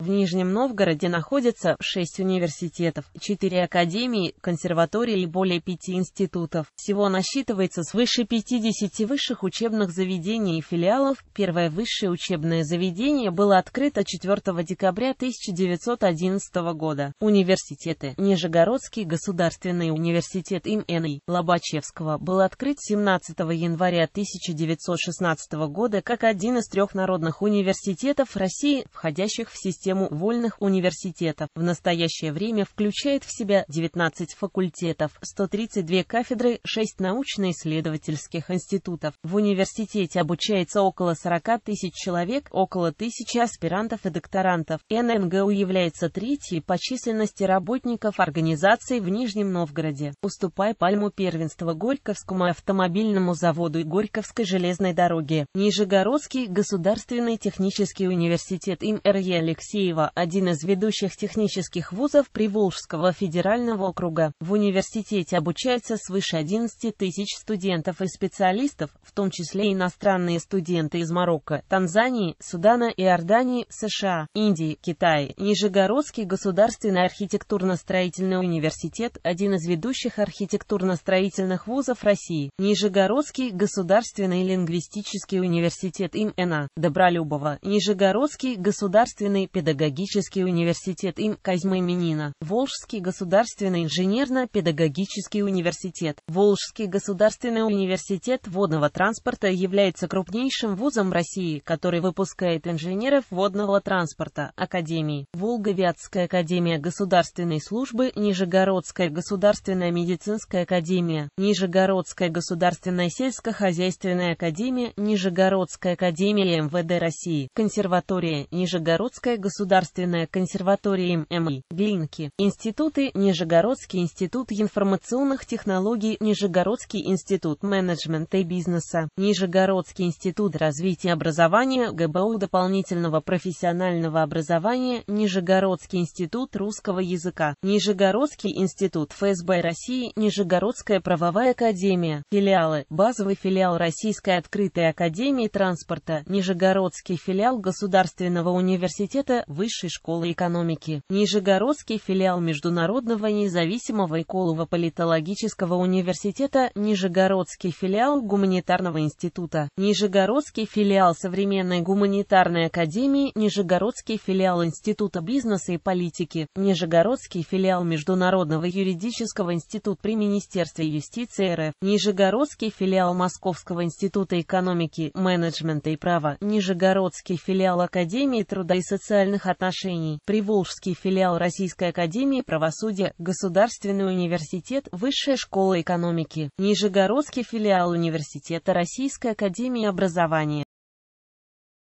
В Нижнем Новгороде находятся 6 университетов, 4 академии, консерватории и более 5 институтов. Всего насчитывается свыше 50 высших учебных заведений и филиалов. Первое высшее учебное заведение было открыто 4 декабря 1911 года. Университеты. Нижегородский государственный университет им Н.И. Лобачевского был открыт 17 января 1916 года как один из трех народных университетов России, входящих в систему систему вольных университетов в настоящее время включает в себя 19 факультетов, 132 кафедры, 6 научно-исследовательских институтов. В университете обучается около 40 тысяч человек, около тысячи аспирантов и докторантов. ННГУ является третьей по численности работников организации в Нижнем Новгороде, уступая пальму первенства Горьковскому автомобильному заводу и Горьковской железной дороге. Нижегородский государственный технический университет им Р.Е. Алексея Алексеева, один из ведущих технических вузов Приволжского федерального округа. В университете обучается свыше 11 тысяч студентов и специалистов, в том числе иностранные студенты из Марокко, Танзании, Судана, Иордании, США, Индии, Китая. Нижегородский государственный архитектурно-строительный университет – один из ведущих архитектурно-строительных вузов России. Нижегородский государственный лингвистический университет им Н. А. Добролюбова. Нижегородский государственный педагогический педагогический университет им. Козьмы Минина, Волжский государственный инженерно-педагогический университет. Волжский государственный университет водного транспорта является крупнейшим вузом России, который выпускает инженеров водного транспорта, академии. Волговятская академия государственной службы, Нижегородская государственная медицинская академия, Нижегородская государственная сельскохозяйственная академия, Нижегородская академия МВД России, консерватория, Нижегородская государственная Государственная консерватория ММИ, Глинки, Институты, Нижегородский институт информационных технологий, Нижегородский институт менеджмента и бизнеса, Нижегородский институт развития образования, ГБУ дополнительного профессионального образования, Нижегородский институт русского языка, Нижегородский институт ФСБ России, Нижегородская правовая академия, филиалы, базовый филиал Российской открытой академии транспорта, Нижегородский филиал Государственного университета, Высшей школы экономики, Нижегородский филиал Международного независимого Эколова политологического университета, Нижегородский филиал Гуманитарного института, Нижегородский филиал Современной гуманитарной академии, Нижегородский филиал Института бизнеса и политики, Нижегородский филиал Международного юридического института при Министерстве юстиции РФ, Нижегородский филиал Московского института экономики, менеджмента и права, Нижегородский филиал Академии труда и социальных международных отношений, Приволжский филиал Российской академии правосудия, Государственный университет, Высшая школа экономики, Нижегородский филиал Университета Российской академии образования.